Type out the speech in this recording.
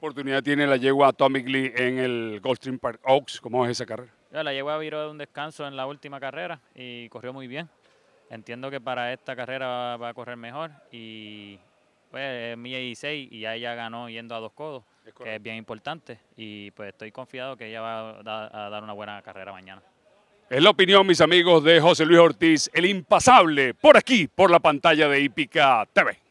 oportunidad tiene la yegua Atomic Lee en el Goldstream Park Oaks? ¿Cómo es esa carrera? La yegua viró de un descanso en la última carrera y corrió muy bien. Entiendo que para esta carrera va a correr mejor y pues es mi 16 y ya ella ganó yendo a dos codos, es que es bien importante y pues estoy confiado que ella va a, dar una buena carrera mañana. Es la opinión, mis amigos, de José Luis Ortiz, el impasable, por aquí, por la pantalla de Hípica TV.